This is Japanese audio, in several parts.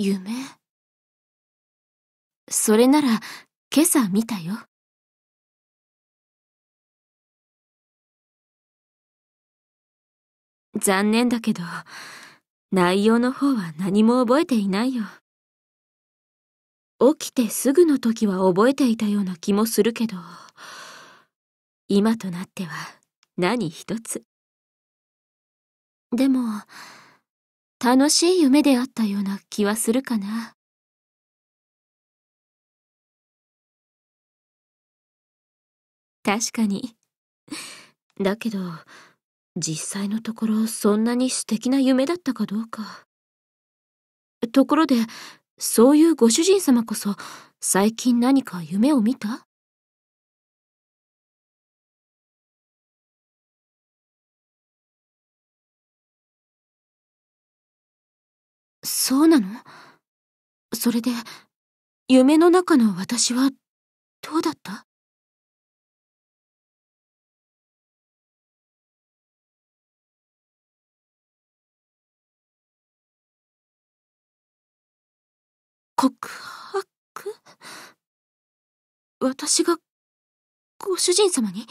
夢それなら今朝見たよ。残念だけど、内容の方は何も覚えていないよ。起きてすぐの時は覚えていたような気もするけど、今となっては何一つ。でも、楽しい夢であったような気はするかな。確かに。だけど、実際のところそんなに素敵な夢だったかどうか。ところで、そういうご主人様こそ最近何か夢を見たそうなのそれで、夢の中の私は、どうだった告白私がご主人様に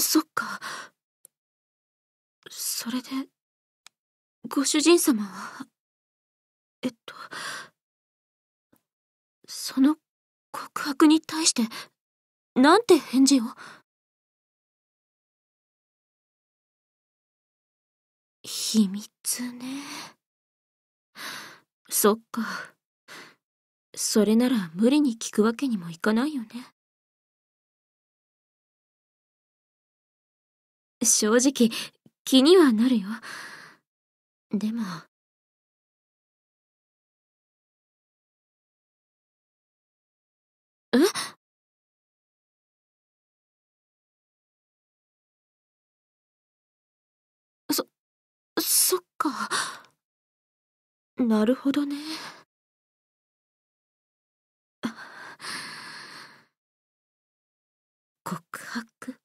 そっか。それで、ご主人様は、えっと、その告白に対して、なんて返事を秘密ね。そっか。それなら無理に聞くわけにもいかないよね。正直、気にはなるよ。でも。えそ、そっか。なるほどね。告白